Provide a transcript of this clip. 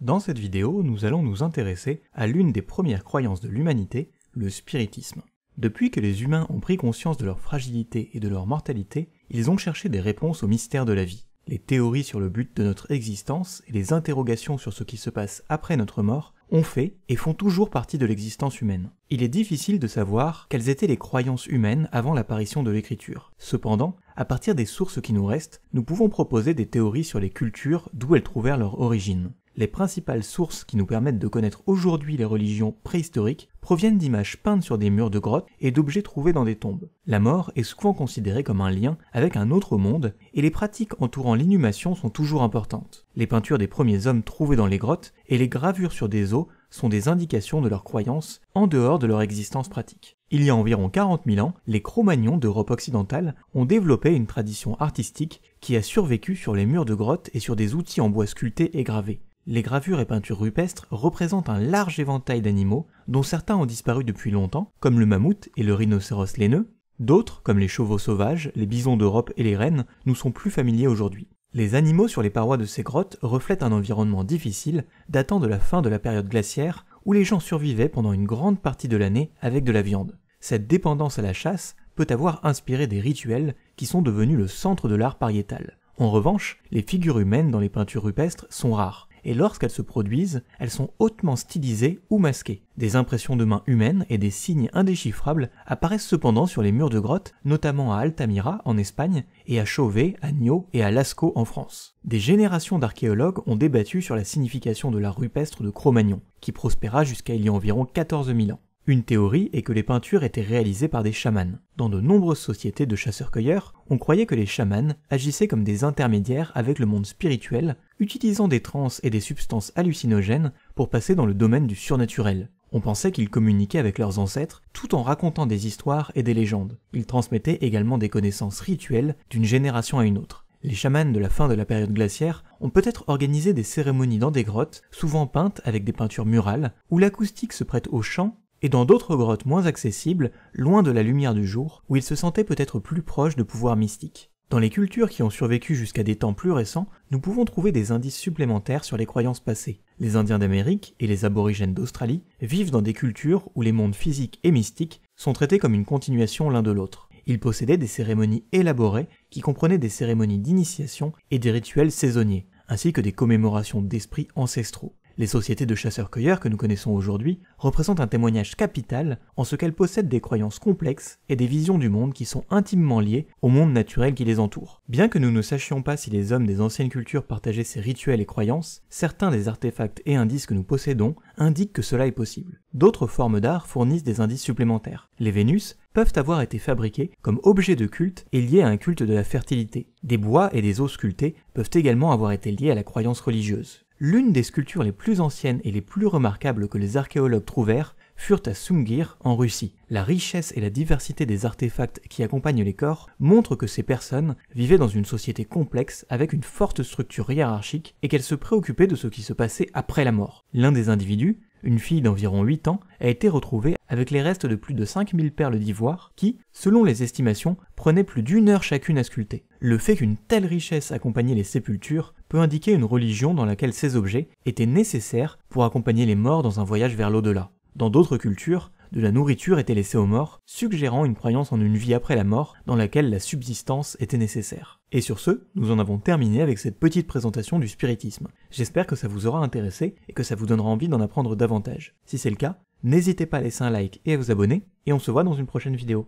Dans cette vidéo, nous allons nous intéresser à l'une des premières croyances de l'humanité, le spiritisme. Depuis que les humains ont pris conscience de leur fragilité et de leur mortalité, ils ont cherché des réponses aux mystères de la vie. Les théories sur le but de notre existence et les interrogations sur ce qui se passe après notre mort ont fait et font toujours partie de l'existence humaine. Il est difficile de savoir quelles étaient les croyances humaines avant l'apparition de l'écriture. Cependant, à partir des sources qui nous restent, nous pouvons proposer des théories sur les cultures d'où elles trouvèrent leur origine. Les principales sources qui nous permettent de connaître aujourd'hui les religions préhistoriques proviennent d'images peintes sur des murs de grottes et d'objets trouvés dans des tombes. La mort est souvent considérée comme un lien avec un autre monde et les pratiques entourant l'inhumation sont toujours importantes. Les peintures des premiers hommes trouvées dans les grottes et les gravures sur des os sont des indications de leurs croyances en dehors de leur existence pratique. Il y a environ 40 000 ans, les Cro-Magnons d'Europe occidentale ont développé une tradition artistique qui a survécu sur les murs de grottes et sur des outils en bois sculptés et gravés. Les gravures et peintures rupestres représentent un large éventail d'animaux dont certains ont disparu depuis longtemps, comme le mammouth et le rhinocéros laineux, d'autres, comme les chevaux sauvages, les bisons d'Europe et les rennes, nous sont plus familiers aujourd'hui. Les animaux sur les parois de ces grottes reflètent un environnement difficile datant de la fin de la période glaciaire où les gens survivaient pendant une grande partie de l'année avec de la viande. Cette dépendance à la chasse peut avoir inspiré des rituels qui sont devenus le centre de l'art pariétal. En revanche, les figures humaines dans les peintures rupestres sont rares et lorsqu'elles se produisent, elles sont hautement stylisées ou masquées. Des impressions de mains humaines et des signes indéchiffrables apparaissent cependant sur les murs de grottes, notamment à Altamira en Espagne et à Chauvet, à Nio et à Lascaux en France. Des générations d'archéologues ont débattu sur la signification de la rupestre de Cro-Magnon, qui prospéra jusqu'à il y a environ 14 000 ans. Une théorie est que les peintures étaient réalisées par des chamans. Dans de nombreuses sociétés de chasseurs-cueilleurs, on croyait que les chamans agissaient comme des intermédiaires avec le monde spirituel, utilisant des trans et des substances hallucinogènes pour passer dans le domaine du surnaturel. On pensait qu'ils communiquaient avec leurs ancêtres tout en racontant des histoires et des légendes. Ils transmettaient également des connaissances rituelles d'une génération à une autre. Les chamans de la fin de la période glaciaire ont peut-être organisé des cérémonies dans des grottes, souvent peintes avec des peintures murales, où l'acoustique se prête au chant et dans d'autres grottes moins accessibles, loin de la lumière du jour, où ils se sentaient peut-être plus proches de pouvoirs mystiques. Dans les cultures qui ont survécu jusqu'à des temps plus récents, nous pouvons trouver des indices supplémentaires sur les croyances passées. Les Indiens d'Amérique et les aborigènes d'Australie vivent dans des cultures où les mondes physiques et mystiques sont traités comme une continuation l'un de l'autre. Ils possédaient des cérémonies élaborées qui comprenaient des cérémonies d'initiation et des rituels saisonniers, ainsi que des commémorations d'esprits ancestraux. Les sociétés de chasseurs-cueilleurs que nous connaissons aujourd'hui représentent un témoignage capital en ce qu'elles possèdent des croyances complexes et des visions du monde qui sont intimement liées au monde naturel qui les entoure. Bien que nous ne sachions pas si les hommes des anciennes cultures partageaient ces rituels et croyances, certains des artefacts et indices que nous possédons indiquent que cela est possible. D'autres formes d'art fournissent des indices supplémentaires. Les Vénus peuvent avoir été fabriquées comme objets de culte et liés à un culte de la fertilité. Des bois et des os sculptés peuvent également avoir été liés à la croyance religieuse. L'une des sculptures les plus anciennes et les plus remarquables que les archéologues trouvèrent furent à Sungir, en Russie. La richesse et la diversité des artefacts qui accompagnent les corps montrent que ces personnes vivaient dans une société complexe avec une forte structure hiérarchique et qu'elles se préoccupaient de ce qui se passait après la mort. L'un des individus, une fille d'environ 8 ans, a été retrouvée avec les restes de plus de 5000 perles d'ivoire qui, selon les estimations, prenaient plus d'une heure chacune à sculpter. Le fait qu'une telle richesse accompagnait les sépultures peut indiquer une religion dans laquelle ces objets étaient nécessaires pour accompagner les morts dans un voyage vers l'au-delà. Dans d'autres cultures, de la nourriture était laissée aux morts, suggérant une croyance en une vie après la mort dans laquelle la subsistance était nécessaire. Et sur ce, nous en avons terminé avec cette petite présentation du spiritisme. J'espère que ça vous aura intéressé et que ça vous donnera envie d'en apprendre davantage. Si c'est le cas, n'hésitez pas à laisser un like et à vous abonner, et on se voit dans une prochaine vidéo.